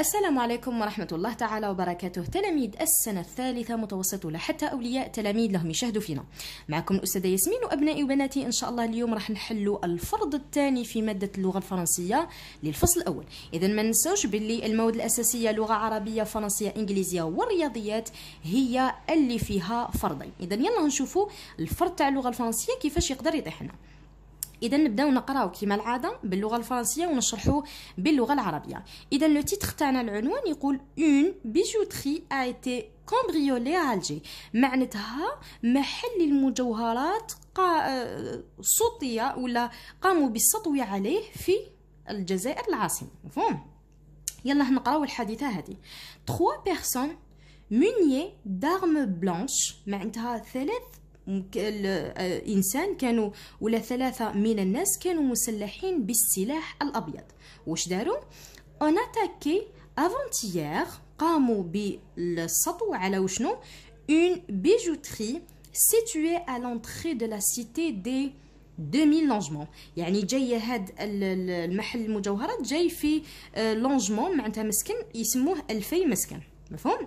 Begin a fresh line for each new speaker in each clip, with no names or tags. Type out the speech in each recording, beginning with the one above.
السلام عليكم ورحمة الله تعالى وبركاته تلاميذ السنة الثالثة متوسط ولا حتى أولياء تلاميذ لهم يشاهدوا فينا معكم الأستاذة ياسمين وأبنائي وبناتي إن شاء الله اليوم راح نحلوا الفرض الثاني في مادة اللغة الفرنسية للفصل الأول إذا ما ننسوش باللي المواد الأساسية لغة عربية فرنسية إنجليزية والرياضيات هي اللي فيها فرضين إذا يلا نشوفوا الفرض تاع اللغة الفرنسية كيفاش يقدر يطيح لنا اذا نبداو نقراو كما العاده باللغه الفرنسيه ونشرحو باللغه العربيه اذا لو تيتر تاعنا العنوان يقول اون بيجوتري ايتي كومبريولي الجي معناتها محل المجوهرات قا... آه، سطي ولا قاموا بالسطو عليه في الجزائر العاصمه مفهوم يلا نقراو الحادثه هذه 3 بيرسون مونيي دارم بلانش معناتها ثلاث آه، انسان كانوا ولا ثلاثه من الناس كانوا مسلحين بالسلاح الابيض واش داروا اون اتاكي افونتيير قاموا بالسطو على وشنو اون بيجوتري سيتوي ا لونتري دو لا سيتي دي 2000 لونجمون يعني جايه هاد المحل المجوهرات جاي في آه، لونجمون معناتها مسكن يسموه 2000 مسكن مفهوم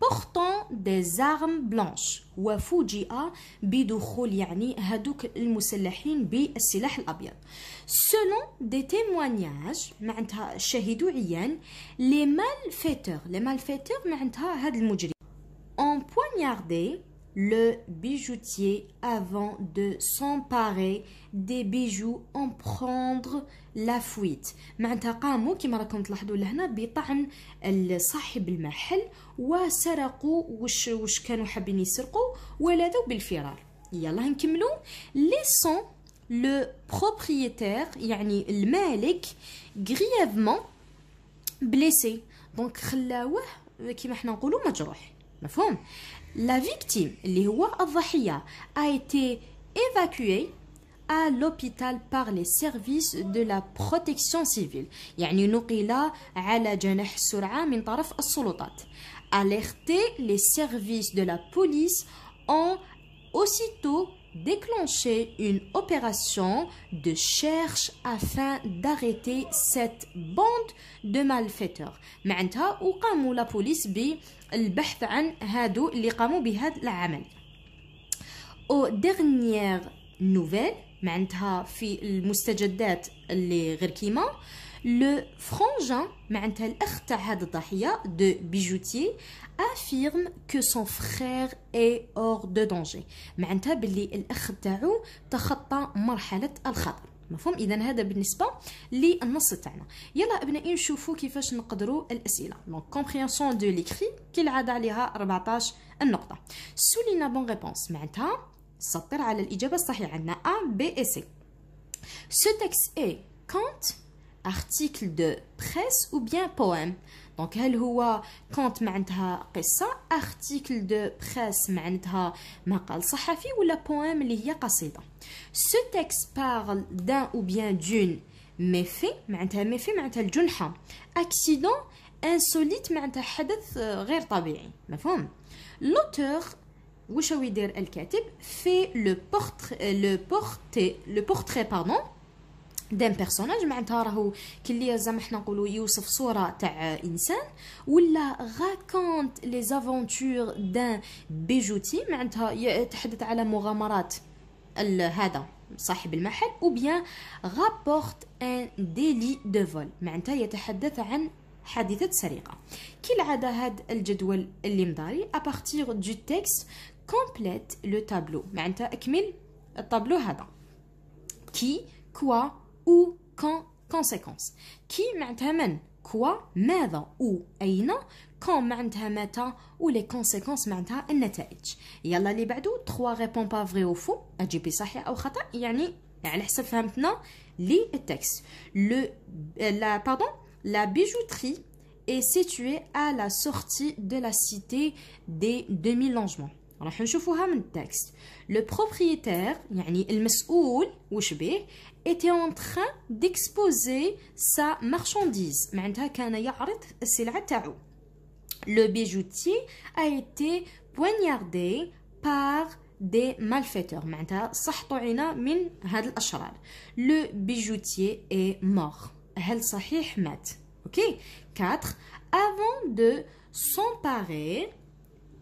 بورتون دي زارم بلانش وفوجئ بدخول يعني هذوك المسلحين بالسلاح الابيض سولون دي تيموانياج معناتها شهدوا عيان لي مال فيتور لي مال فيتور معناتها هاد المجرم اون بوانياردي le bijoutier avant de s'emparer des bijoux en prendre la fuite معناتها قاموا كما راكم تلاحظوا لهنا بطعن صاحب المحل وسرقوا وش, وش كانوا حابين يسرقوا ولدوا بالفرار يلا نكملوا ليسون لو بروبريتير يعني المالك غريفمون بليسي دونك خلاوه كيما حنا نقولوا مجروح مفهوم La victime, Liwa al a été évacuée à l'hôpital par les services de la protection civile. يعني على جناح من les services de la police ont aussitôt déclenché une opération de cherche afin d'arrêter cette bande de malfaiteurs. معناتها وقاموا la police بالبحث عن هادو اللي قاموا بهذا العمل. Aux dernières nouvelles معناتها في المستجدات اللي غير كيما لو frangin, معناتها الاخ تاع هاد الضحيه دو بيجوتي افيرم كو سون فرير اي اور دو دونجي معناتها باللي الاخ تاعو تخطى مرحله الخطر مفهوم اذا هذا بالنسبه للنص تاعنا يلا ابنائي نشوفوا كيفاش نقدروا الاسئله دونك كومبرينسيون دو ليكري كالعاده عليها 14 النقطه سولينا بون ريبونس معناتها سطر على الاجابه الصحيحه عندنا ا بي اي سي سو تكس اي كونت article de presse ou bien poème. Donc, هل هو quand معناتها قصة article de presse معناتها مقال صحفي ولا poème اللي هي قصيدة. Ce texte parle d'un ou bien d'une méfait معناتها méfait معناتها الجنحة. Accident insolite معناتها حدث غير طبيعي. مفهوم؟ L'auteur وش هو يدير الكاتب fait le portrait le portrait le portrait pardon دام بيرسوناج معناتها راهو كلي زعما حنا نقولوا يوصف صوره تاع انسان ولا راكونت لي زافونتور دان بيجوتي معناتها يتحدث على مغامرات هذا صاحب المحل او بيان رابورت ان ديلي دو فول معناتها يتحدث عن حادثة سرقة كالعادة هاد الجدول اللي مداري ابارتيغ دو تكست كومبليت لو تابلو معناتها اكمل الطابلو هذا كي كوا ou quand conséquence. Qui m'entamène quoi, maintenant ou aïna, quand maintenant ou les conséquences maintenant et Il y a la libado, trois répond pas vrai ou faux, adjib sahih ou khata, yani, alors ça fait maintenant les textes. Le, euh, la, pardon, la bijouterie est située à la sortie de la cité des 2000 logements. Le propriétaire, était en train d'exposer sa marchandise. Le bijoutier a été poignardé par des malfaiteurs. Le bijoutier est mort. 4 Quatre. Avant de s'emparer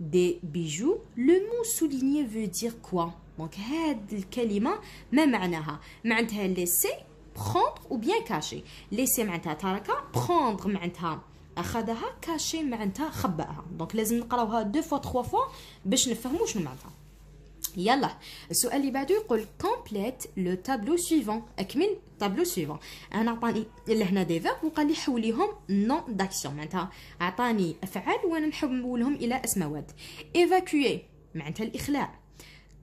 des bijoux. Le mot souligné veut dire quoi Donc, cette kalima, même anaha. Mantha laisser, prendre ou bien cacher. Laisser mantha taraka, prendre mantha. Akhadaha, cacher mantha, khabaha. Donc, les m'kalawa deux fois, trois fois, bish ne fermouche mantha. يلا السؤال اللي بعده يقول كومبليت لو تابلو سويفون اكمل تابلو سويفون انا عطاني لهنا دي فيرب وقال لي حوليهم نون داكسيون معناتها عطاني افعال وانا نحولهم الى اسماوات ايفاكوي معناتها الاخلاء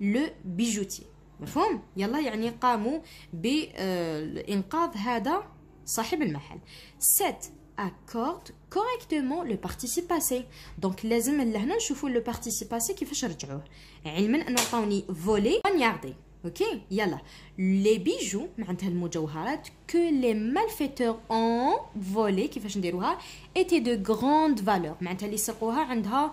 Le bijoutier مفهوم يلا يعني قاموا بإنقاذ هذا صاحب المحل set accorde correctement le participe passé. Donc لازم لهنا نشوفوا le participe passé كيفاش رجعوه. علما les عطاوني voler bijoux ok يلا que les معناتها المجوهرات volé, qui malfaiteurs ont كيفاش نديروها معناتها اللي عندها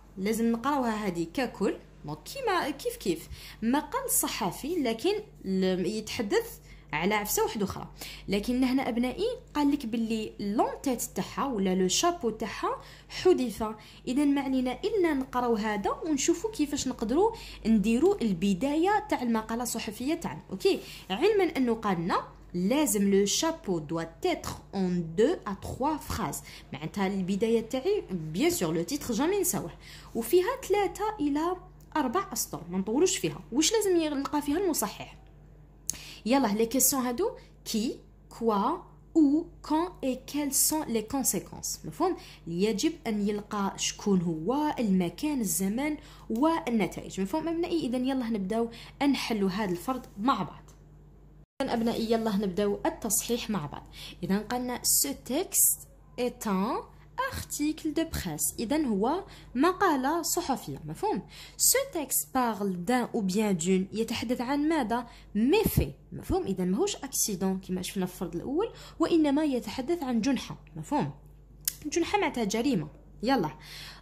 لازم نقراوها هذه ككل دونك كيما كيف كيف ما قال صحفي لكن يتحدث على عفسه واحده اخرى لكن هنا ابنائي قال لك باللي لون تيت تاعها ولا لو شابو تاعها حذف اذا ما علينا الا نقراو هذا ونشوفوا كيفاش نقدروا نديروا البدايه تاع المقاله الصحفيه تاعنا اوكي علما انه قالنا لازم لو شابو دو تيتر اون دو ا تخوا فراز معناتها البدايه تاعي بيان سور لو تيتر جامي نساوه وفيها ثلاثه الى اربع اسطر ما نطولوش فيها واش لازم يلقى فيها المصحح يلا لي كيسيون هادو كي كوا او كون اي كيل سون لي كونسيكونس مفهوم يجب ان يلقى شكون هو المكان الزمان والنتائج مفهوم مبنائي اذا يلا نبداو نحلوا هذا الفرض مع بعض أبنائي يلا نبداو التصحيح مع بعض إذا قلنا سو تكست إتان أختيكل دو بخاس إذا هو مقالة صحفية مفهوم سو texte بارل دان أو بيان دون يتحدث عن ماذا؟ ميفي مفهوم إذا ماهوش أكسيدون كما شفنا في الفرض الأول وإنما يتحدث عن جنحة مفهوم جنحة معناتها جريمة يلا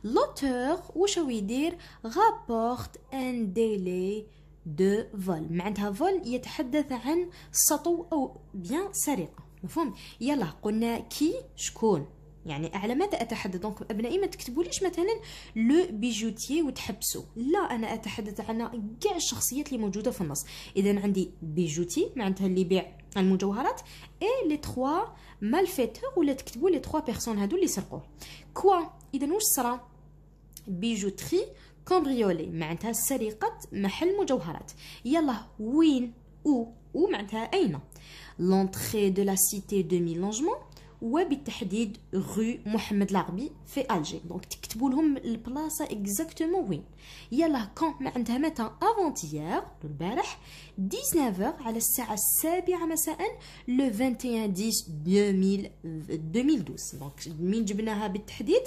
لوتور واش هو يدير غابورت ان ديلي دو فول معناتها فول يتحدث عن سطو أو بيان سرقة مفهوم يلا قلنا كي شكون يعني على ماذا اتحدث دونك ابنائي ما تكتبوليش مثلا لو بيجوتيي وتحبسوا لا انا اتحدث عن كاع الشخصيات اللي موجوده في النص اذا عندي بيجوتي معناتها اللي يبيع المجوهرات اي لي تخوا مالفيتور ولا تكتبوا لي تخوا بيرسون هادو اللي سرقوه كوا اذا واش صرا بيجوتري كومبريولي معناتها سرقة محل مجوهرات يلا وين او او معناتها اين لونتري دو لا سيتي دو ميلونجمون وبالتحديد غو محمد العربي في الجي دونك تكتبوا لهم البلاصه اكزاكتومون وين يلا كون معناتها متى افونتيير البارح 19 على الساعه السابعة مساء لو 21 10 2012 دونك من جبناها بالتحديد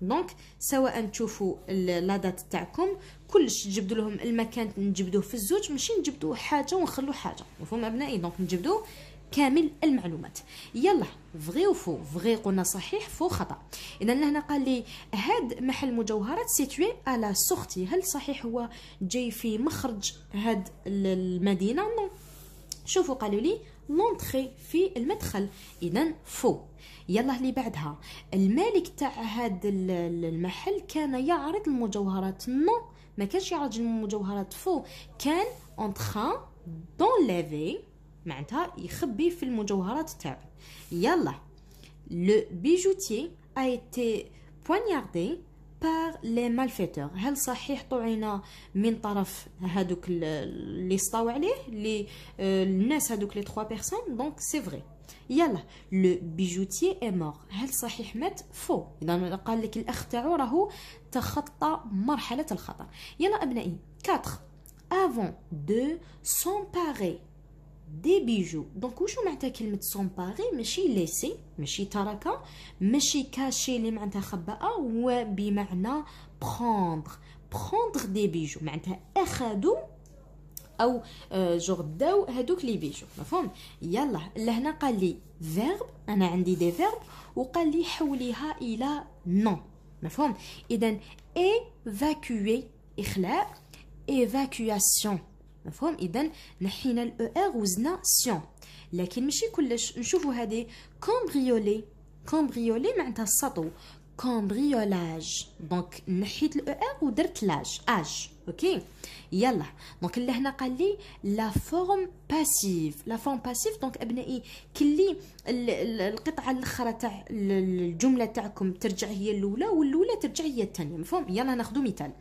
دونك سواء تشوفوا لا دات تاعكم كلش تجبدوا لهم المكان نجبدوه في الزوج ماشي نجبدوا حاجه ونخلو حاجه مفهوم ابنائي دونك نجبدوا كامل المعلومات يلا فغي وفو فغي قلنا صحيح فو خطا اذا لهنا قال لي هاد محل مجوهرات سيتوي على سوختي هل صحيح هو جاي في مخرج هاد المدينه نو شوفوا قالوا لي لونتري في المدخل اذا فو يلا اللي بعدها المالك تاع هذا المحل كان يعرض المجوهرات نو ما كانش يعرض المجوهرات فو كان اون تران دون ليفي معناتها يخبي في المجوهرات تاعو يلا لو بيجوتي ا ايتي poignardé بار لي مالفيتور هل صحيح طعينا من طرف هذوك اللي سطاو عليه اللي آه، الناس هذوك لي 3 بيرسون دونك سي فري يلا لو بيجوتي اي مور هل صحيح مات فو اذا قال لك الاخ تاعو راهو تخطى مرحله الخطر يلا ابنائي 4 avant de s'emparer دي بيجو دونك وشو معناتها كلمه سومباري ماشي ليسي ماشي تركه ماشي كاشي اللي معناتها خبأه وبمعنى بروندغ بروندغ دي بيجو معناتها اخذوا او جوغ داو هادوك لي بيجو مفهوم يلا لهنا قال لي فيرب انا عندي دي فيرب وقال لي حوليها الى نون مفهوم اذا ايفاكوي اخلاء ايفاكواسيون مفهوم اذا نحينا الاو ار وزنا سيون لكن ماشي كلش نشوفوا هذه كومبريولي كومبريولي معناتها السطو كومبريولاج دونك نحيت الاو ار ودرت لاج اج اوكي يلا دونك لهنا قال لي لا فورم باسيف لا فورم باسيف دونك ابنائي كلي القطعه الاخرى تاع الجمله تاعكم ترجع هي الاولى والاولى ترجع هي الثانيه مفهوم يلا ناخذ مثال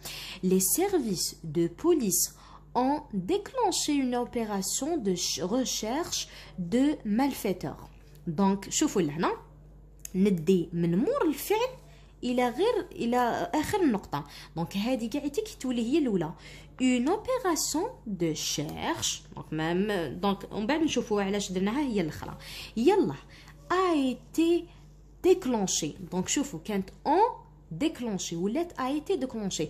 لي سيرفيس دو بوليس ont déclenché une opération de recherche de malfaiteurs. Donc, شوفوا لهنا ندي من مور الفعل الى غير الى Donc هذه هي الاولى. Une opération de cherche. Donc même donc on va نشوفوا علاش a été déclenché. Donc شوفوا كانت on déclenché ou a été déclenché.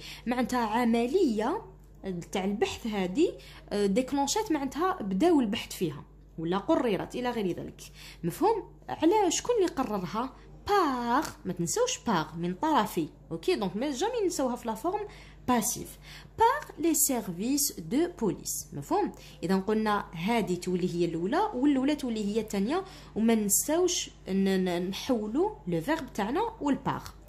تاع البحث هذه آه، ديكلونشات معناتها بداو البحث فيها ولا قررت الى غير ذلك مفهوم على شكون اللي قررها باغ ما تنساوش باغ من طرفي اوكي دونك ما جامي نساوها في لا فورم باسيف باغ لي سيرفيس دو بوليس مفهوم اذا قلنا هذه تولي هي الاولى والاولى تولي هي الثانيه وما نساوش نحولوا لو فيرب تاعنا والباغ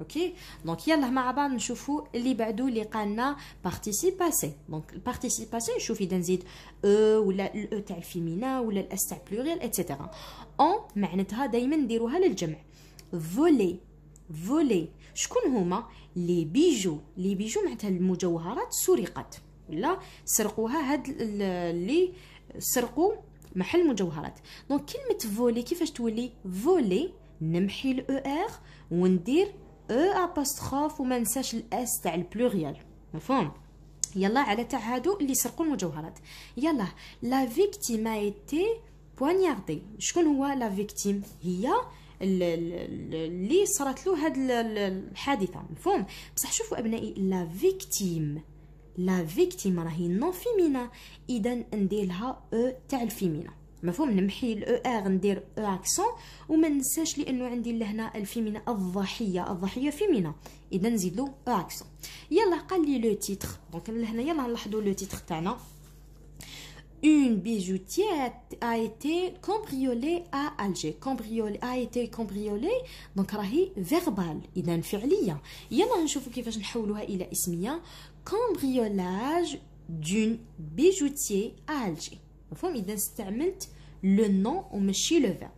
اوكي دونك يلا مع بعض نشوفوا اللي بعدو اللي قالنا بارتيسيباسي دونك البارتيسيباسي نشوف اذا نزيد او ولا الاو تاع الفيمينا ولا الاس تاع بلوريال ايتترا اون معناتها دائما نديروها للجمع فولي فولي شكون هما لي بيجو لي بيجو معناتها المجوهرات سرقت ولا سرقوها هاد اللي سرقوا محل مجوهرات دونك كلمه فولي كيفاش تولي فولي نمحي الاو ار وندير او ابوستروف وما ننساش الاس تاع البلوريال مفهوم يلا على تاع هادو اللي سرقوا المجوهرات يلا لا فيكتيم ايتي بوانياردي شكون هو لا فيكتيم هي اللي صرات له هاد الحادثه مفهوم بصح شوفوا ابنائي لا فيكتيم لا فيكتيم راهي نون فيمينا اذا ندير لها او تاع الفيمينا مفهوم نمحي الاو ار e ندير او e اكسون وما ننساش لانه عندي لهنا الفيمينا الضحيه الضحيه فيمينا اذا نزيد له او اكسون e يلا قال لي لو تيتغ دونك لهنا يلا نلاحظوا لو تيتغ تاعنا Une bijoutière a été cambriolée à Alger. Cambriolée a été cambriolée دونك راهي فيربال اذا فعليه يلا نشوفوا كيفاش نحولوها الى اسميه cambriolage d'une bijoutière à Alger. مفهوم اذا استعملت لو نون وماشي لو فيرب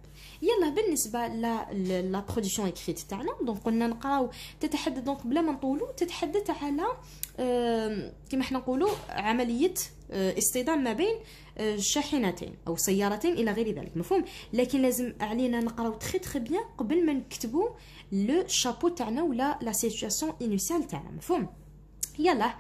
يلا بالنسبه لا برودكسيون اكريت تاعنا دونك قلنا نقراو تتحدث دونك بلا ما نطولو تتحدث على كما حنا نقولوا عمليه اصطدام آه، ما بين آه، شاحنتين او سيارتين الى غير ذلك مفهوم لكن لازم علينا نقراو تري تري بيان قبل ما نكتبو لو شابو تاعنا ولا لا سيتوياسيون انيسيال تاعنا مفهوم يلا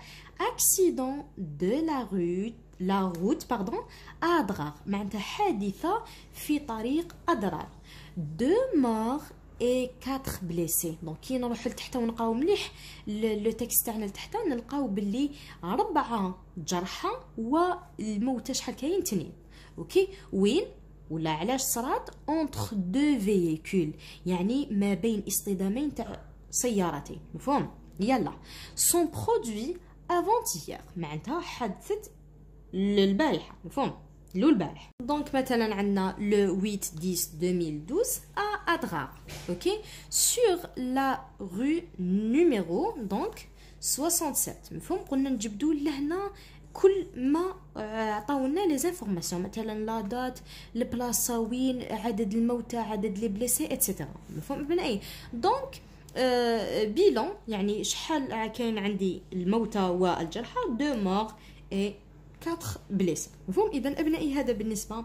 اكسيدون دو لا روت لا روت باردون ادرار معناتها حادثه في طريق اضرار دو مور اي كاتخ بليسي دونك كي نروحو لتحت ونقاو مليح لو تكست تاعنا لتحت نلقاو بلي ربعه جرحى والموتى شحال كاين اثنين اوكي وين ولا علاش صرات اونتر دو فييكول يعني ما بين اصطدامين تاع سيارتين مفهوم يلا سون برودوي افونتيير معناتها حدثت للبارحه مفهوم لو البارح دونك مثلا عندنا لو 8 10 2012 ا Adrar اوكي سور لا رو نيميرو دونك 67 مفهوم قلنا نجبدو لهنا كل ما آه، عطاونا لي زانفورماسيون مثلا لا دات البلاصه وين عدد الموتى عدد لي بليسي ايتترا مفهوم ابن اي دونك آه، بيلون يعني شحال كاين عندي الموتى والجرحى دو مور اي 4 بليس مفهوم اذا ابنائي هذا بالنسبه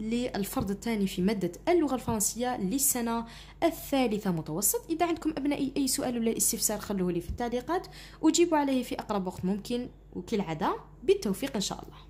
للفرض الثاني في مادة اللغة الفرنسية للسنة الثالثة متوسط إذا عندكم أبنائي أي سؤال ولا استفسار خلوه لي في التعليقات أجيب عليه في أقرب وقت ممكن وكالعادة بالتوفيق إن شاء الله